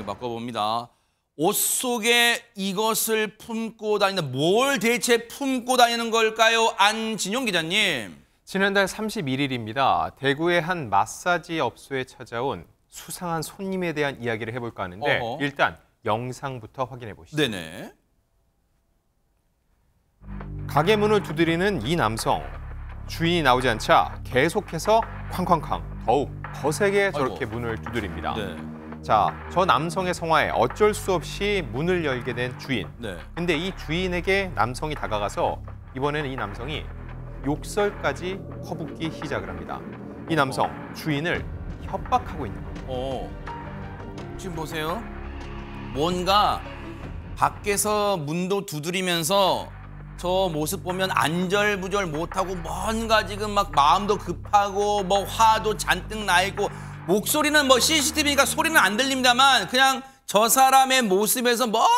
나중 바꿔봅니다. 옷 속에 이것을 품고 다닌다. 뭘 대체 품고 다니는 걸까요? 안진용 기자님. 지난달 31일입니다. 대구의 한 마사지 업소에 찾아온 수상한 손님에 대한 이야기를 해볼까 하는데 어허. 일단 영상부터 확인해 보시죠. 네네. 가게 문을 두드리는 이 남성. 주인이 나오지 않자 계속해서 쾅쾅쾅 더욱 거세게 저렇게 아이고. 문을 두드립니다. 네. 자, 저 남성의 성화에 어쩔 수 없이 문을 열게 된 주인. 네. 근데 이 주인에게 남성이 다가가서 이번에는 이 남성이 욕설까지 퍼붓기 시작을 합니다. 이 남성 어. 주인을 협박하고 있는 거예요. 어. 지금 보세요. 뭔가 밖에서 문도 두드리면서 저 모습 보면 안절부절 못하고 뭔가 지금 막 마음도 급하고 뭐 화도 잔뜩 나 있고 목소리는 뭐 CCTV니까 소리는 안 들립니다만 그냥 저 사람의 모습에서 뭔가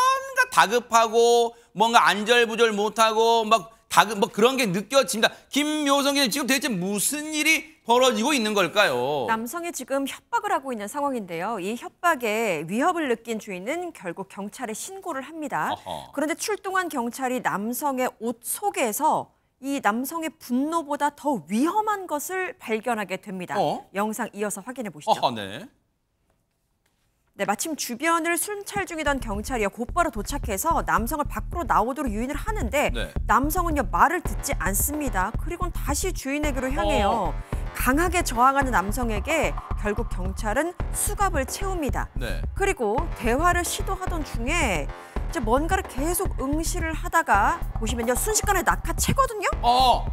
다급하고 뭔가 안절부절 못하고 막 다급 뭐 그런 게 느껴집니다. 김효성 기자 지금 대체 무슨 일이 벌어지고 있는 걸까요? 남성이 지금 협박을 하고 있는 상황인데요. 이 협박에 위협을 느낀 주인은 결국 경찰에 신고를 합니다. 어허. 그런데 출동한 경찰이 남성의 옷 속에서 이 남성의 분노보다 더 위험한 것을 발견하게 됩니다. 어? 영상 이어서 확인해 보시죠. 어, 네. 네, 마침 주변을 순찰 중이던 경찰이 곧바로 도착해서 남성을 밖으로 나오도록 유인을 하는데 네. 남성은 말을 듣지 않습니다. 그리고 다시 주인에게로 향해요. 어. 강하게 저항하는 남성에게 결국 경찰은 수갑을 채웁니다. 네. 그리고 대화를 시도하던 중에 이제 뭔가를 계속 응시를 하다가 보시면요 순식간에 낙하채거든요. 어.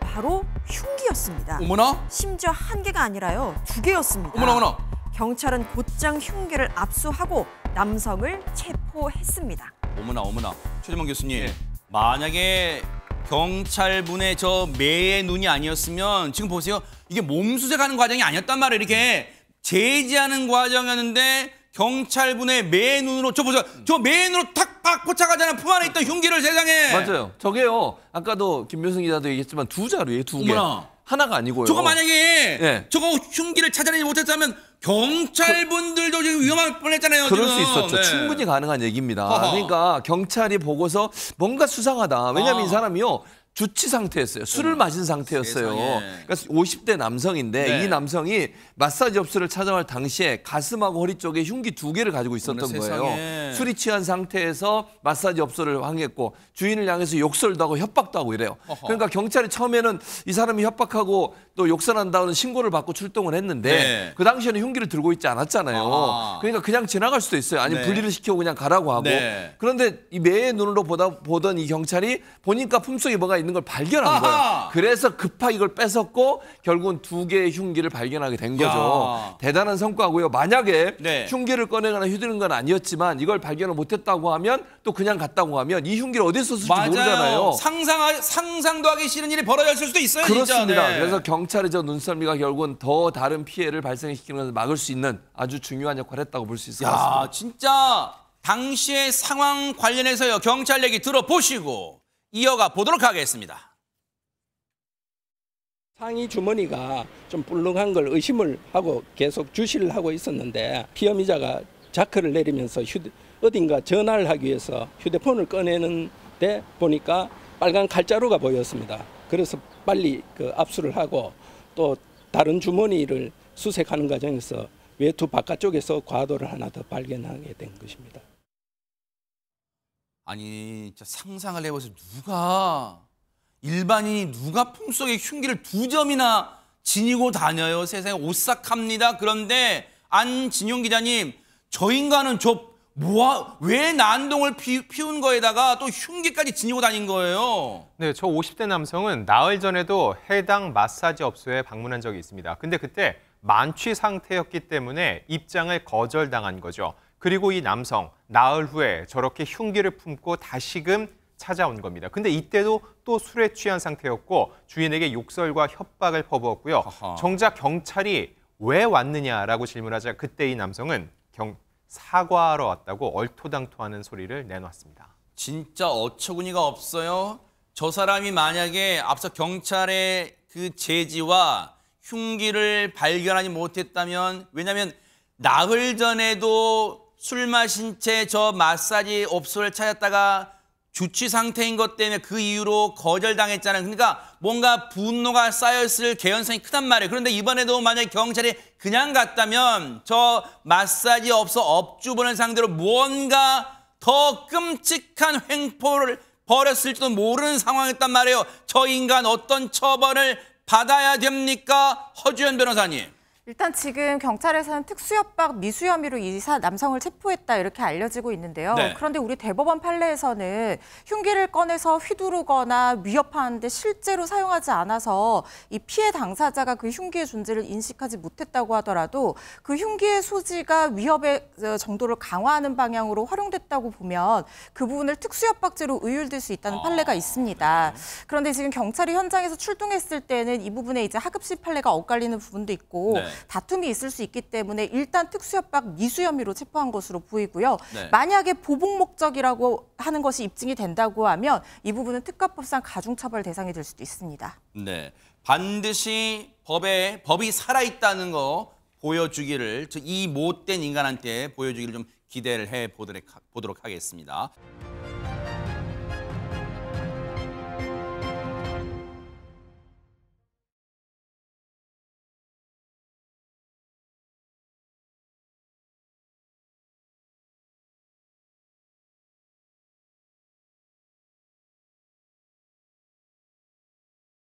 바로 흉기였습니다. 어머나. 심지어 한 개가 아니라요 두 개였습니다. 어머나 어머나. 경찰은 곧장 흉기를 압수하고 남성을 체포했습니다. 어머나 어머나. 최재만 교수님, 네. 만약에 경찰분의 저 매의 눈이 아니었으면 지금 보세요. 이게 몸수색하는 과정이 아니었단 말이에요. 이렇게 제지하는 과정이었는데 경찰분의 맨눈으로 저 보세요. 저 맨눈으로 탁팍 포착하잖아요. 품 안에 있던 흉기를 세상에. 맞아요. 저게요. 아까도 김효승 기자도 얘기했지만 두자루에두 개. 어머나. 하나가 아니고요. 저거 만약에 네. 저거 흉기를 찾아내지 못했다면 경찰분들도 그, 지금 위험할 뻔했잖아요. 그럴 지금. 수 있었죠. 네. 충분히 가능한 얘기입니다. 허허. 그러니까 경찰이 보고서 뭔가 수상하다. 왜냐하면 아. 이 사람이요 주치 상태였어요. 술을 음. 마신 상태였어요. 세상에. 그러니까 50대 남성인데 네. 이 남성이 마사지 업소를 찾아갈 당시에 가슴하고 허리 쪽에 흉기 두 개를 가지고 있었던 거예요. 술이 취한 상태에서 마사지 업소를 항했고 주인을 향해서 욕설도 하고 협박도 하고 이래요. 어허. 그러니까 경찰이 처음에는 이 사람이 협박하고 또 욕설한다는 신고를 받고 출동을 했는데 네. 그 당시에는 흉기를 들고 있지 않았잖아요. 아. 그러니까 그냥 지나갈 수도 있어요. 아니면 네. 분리를 시켜고 그냥 가라고 하고. 네. 그런데 이 매의 눈으로 보다 보던 이 경찰이 보니까 품속에 뭐가 있는 걸 발견한 아하. 거예요. 그래서 급하게 이걸 뺏었고 결국은 두 개의 흉기를 발견하게 된 거죠. 야. 대단한 성과고요. 만약에 네. 흉기를 꺼내거나 휘두른 건 아니었지만 이걸 발견을 못했다고 하면 또 그냥 갔다고 하면 이 흉기를 어디서 쓸지 모르잖아요. 상상 상상도 하기 싫은 일이 벌어졌을 수도 있어요. 그렇습니다. 네. 그래서 경 경찰의 저 눈썰미가 결국은 더 다른 피해를 발생시키는 것을 막을 수 있는 아주 중요한 역할을 했다고 볼 수 있을 야, 것 같습니다. 진짜 당시의 상황 관련해서요. 경찰 얘기 들어보시고 이어가 보도록 하겠습니다. 상의 주머니가 좀 불능한 걸 의심을 하고 계속 주시를 하고 있었는데 피험의자가 자크를 내리면서 휴대, 어딘가 전화를 하기 위해서 휴대폰을 꺼내는데 보니까 빨간 칼자루가 보였습니다. 그래서 빨리 그 압수를 하고 또 다른 주머니를 수색하는 과정에서 외투 바깥쪽에서 과도를 하나 더 발견하게 된 것입니다. 아니 상상을 해보세요. 누가 일반인이 누가 품속에 흉기를 두 점이나 지니고 다녀요. 세상에 오싹합니다. 그런데 안진용 기자님 저 인간은 저 뭐야 왜 난동을 피, 피운 거에다가 또 흉기까지 지니고 다닌 거예요? 네, 저 50대 남성은 나흘 전에도 해당 마사지 업소에 방문한 적이 있습니다. 근데 그때 만취 상태였기 때문에 입장을 거절당한 거죠. 그리고 이 남성 나흘 후에 저렇게 흉기를 품고 다시금 찾아온 겁니다. 근데 이때도 또 술에 취한 상태였고 주인에게 욕설과 협박을 퍼부었고요. 아하. 정작 경찰이 왜 왔느냐라고 질문하자 그때 이 남성은 경, 사과하러 왔다고 얼토당토하는 소리를 내놓았습니다. 진짜 어처구니가 없어요. 저 사람이 만약에 앞서 경찰의 그 제지와 흉기를 발견하지 못했다면 왜냐하면 나흘 전에도 술 마신 채 저 마사지 업소를 찾았다가 주치 상태인 것 때문에 그 이유로 거절당했잖아요. 그러니까 뭔가 분노가 쌓였을 개연성이 크단 말이에요. 그런데 이번에도 만약에 경찰이 그냥 갔다면 저 마사지 업소 업주분을 상대로 뭔가더 끔찍한 횡포를 벌였을지도 모르는 상황이었단 말이에요. 저 인간 어떤 처벌을 받아야 됩니까? 허주현 변호사님. 일단 지금 경찰에서는 특수협박 미수 혐의로 이 사, 남성을 체포했다 이렇게 알려지고 있는데요. 네. 그런데 우리 대법원 판례에서는 흉기를 꺼내서 휘두르거나 위협하는데 실제로 사용하지 않아서 이 피해 당사자가 그 흉기의 존재를 인식하지 못했다고 하더라도 그 흉기의 소지가 위협의 어, 정도를 강화하는 방향으로 활용됐다고 보면 그 부분을 특수협박죄로 의율될 수 있다는 아, 판례가 있습니다. 네. 그런데 지금 경찰이 현장에서 출동했을 때는 이 부분에 이제 하급시 판례가 엇갈리는 부분도 있고 네. 네. 다툼이 있을 수 있기 때문에 일단 특수협박 미수 혐의로 체포한 것으로 보이고요. 네. 만약에 보복 목적이라고 하는 것이 입증이 된다고 하면 이 부분은 특가법상 가중처벌 대상이 될 수도 있습니다. 네, 반드시 법에 법이 살아 있다는 거 보여주기를 이 못된 인간한테 보여주기를 좀 기대를 해 보도록 하겠습니다.